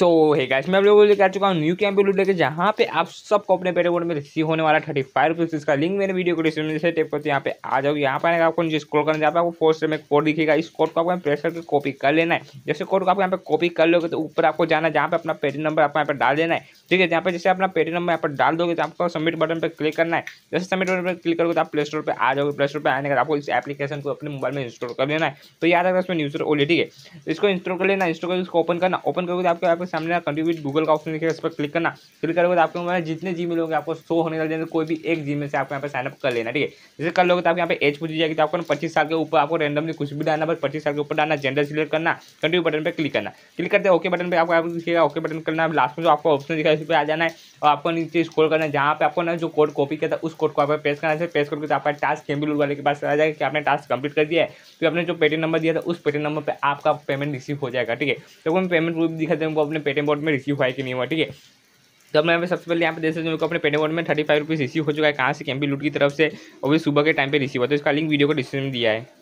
सो है गाइस मैं आप लोगों को लेकर आ चुका हूँ न्यू कैंप लूट लेकर जहाँ पे आप सबको अपने पेटे बोर्ड में रिसीव होने वाला थर्टी फाइव रुपीज़ इसका लिंक मेरे वीडियो को डिस्क्रिप्शन से टेप करते यहाँ पे आ जाओ यहाँ पर आएगा आपको नीचे स्क्रॉल करने जाए आपको फोर्स में कोड दिखेगा इस कोड को आपको प्रेस करके कॉपी कर लेना है जैसे कोड को आप यहाँ पे कॉपी कर लोगे तो ऊपर आपको जाना है जहाँ पे अपना पेटी नंबर आपको यहाँ पर डाल देना है ठीक है जहाँ पे जैसे अपना पेटी नंबर यहाँ पर डाल दोगे तो आपको सबमिट बटन पर क्लिक करना है जैसे सबमिट बटन पर क्लिक करोगे तो आप प्ले स्टोर पर आ जाओगे प्ले स्टोर पर आने का आपको इस एप्लीकेशन को अपने मोबाइल में इंस्टॉल कर लेना है तो याद रखना उसमें न्यूज ओली ठीक है इसको इंस्टॉल कर लेना इंस्टॉल करके इसको ओपन करना ओपन करोगे तो आपके सामने कंट्रीब्यूट गूगल का ऑप्शन लिखेगा उस पर क्लिक करना क्लिक करोगे तो आपके मोबाइल जितने जी मिलोगे आपको शो होने वाले कोई भी एक जी से आपको यहाँ पर साइनअप कर लेना ठीक है जैसे कर लोगे तो आप यहाँ पर एज पूछी जाएगी तो आपको पच्चीस साल के ऊपर आपको रेंडमली कुछ भी डालना बस पच्चीस साल के ऊपर डालना जेंडर सिलेक्ट करना कंट्रीब्यू बटन पर क्लिक करना क्लिक करते ओके बटन पर आपको लिखिएगा ओके बटन करना लास्ट में जो आपको ऑप्शन दिखा है उस पर आ जाना है और आपको नीचे स्कोर करना है जहाँ पर आपको ना जो कोड कॉपी किया था उस कोड को आप पेश करना है पेश करके तो आपका टास्क केम्बिल वाले के पास आ जाएगा कि आपने टास्क कंप्लीट कर दिया है तो आपने जो पेटीएम नंबर दिया था उस पेटीएम नंबर पर आपका पेमेंट रिसीव हो जाएगा ठीक है तो मैं पेमेंट प्रूफ दिखाते हैं अपने अपने पेटीएम बोर्ड में रिसीव हुआ है कि नहीं हुआ ठीक है तब मैं सबसे पहले यहाँ पे देख सकते हैं अपने पेटीएम अकाउंट में थर्टी फाइव रुपीज़ रिसीव हो चुका है कहाँ से कैम्पी लूट की तरफ से और भी सुबह के टाइम पे रिसीव हुआ तो इसका लिंक वीडियो को डिस्क्रिप्शन में दिया है